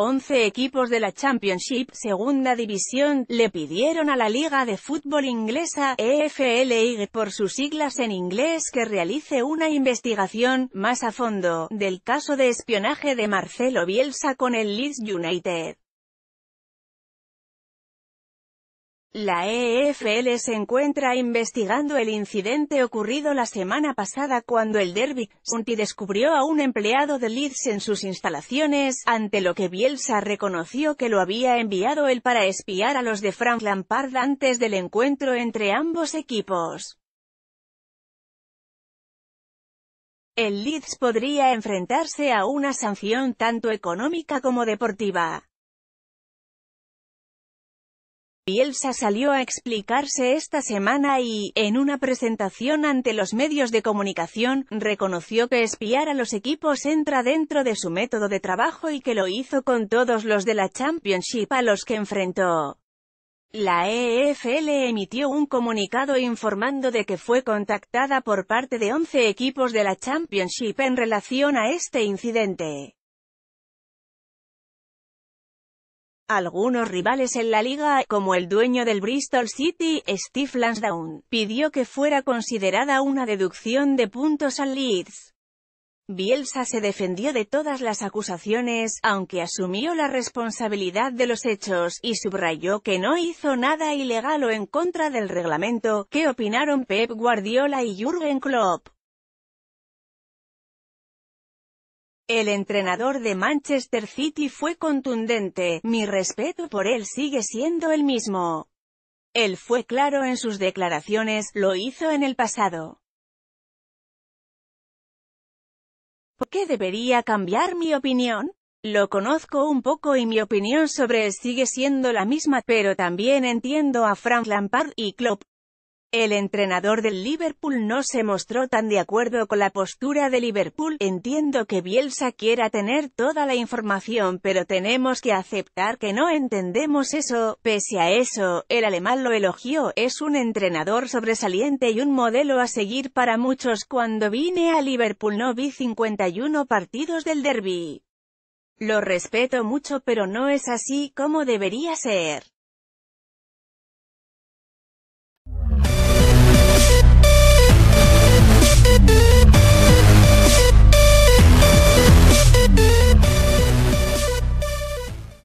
11 equipos de la Championship Segunda División, le pidieron a la Liga de Fútbol Inglesa, EFL por sus siglas en inglés que realice una investigación, más a fondo, del caso de espionaje de Marcelo Bielsa con el Leeds United. La EFL se encuentra investigando el incidente ocurrido la semana pasada cuando el Derby County descubrió a un empleado de Leeds en sus instalaciones, ante lo que Bielsa reconoció que lo había enviado él para espiar a los de Frank Lampard antes del encuentro entre ambos equipos. El Leeds podría enfrentarse a una sanción tanto económica como deportiva. Bielsa salió a explicarse esta semana y, en una presentación ante los medios de comunicación, reconoció que espiar a los equipos entra dentro de su método de trabajo y que lo hizo con todos los de la Championship a los que enfrentó. La EFL emitió un comunicado informando de que fue contactada por parte de 11 equipos de la Championship en relación a este incidente. Algunos rivales en la liga, como el dueño del Bristol City, Steve Lansdowne, pidió que fuera considerada una deducción de puntos al Leeds. Bielsa se defendió de todas las acusaciones, aunque asumió la responsabilidad de los hechos, y subrayó que no hizo nada ilegal o en contra del reglamento, que opinaron Pep Guardiola y Jürgen Klopp. El entrenador de Manchester City fue contundente, mi respeto por él sigue siendo el mismo. Él fue claro en sus declaraciones, lo hizo en el pasado. ¿Por qué debería cambiar mi opinión? Lo conozco un poco y mi opinión sobre él sigue siendo la misma, pero también entiendo a Frank Lampard y Klopp, el entrenador del Liverpool no se mostró tan de acuerdo con la postura de Liverpool. Entiendo que Bielsa quiera tener toda la información pero tenemos que aceptar que no entendemos eso. Pese a eso, el alemán lo elogió. Es un entrenador sobresaliente y un modelo a seguir para muchos. Cuando vine a Liverpool no vi 51 partidos del derby. Lo respeto mucho pero no es así como debería ser.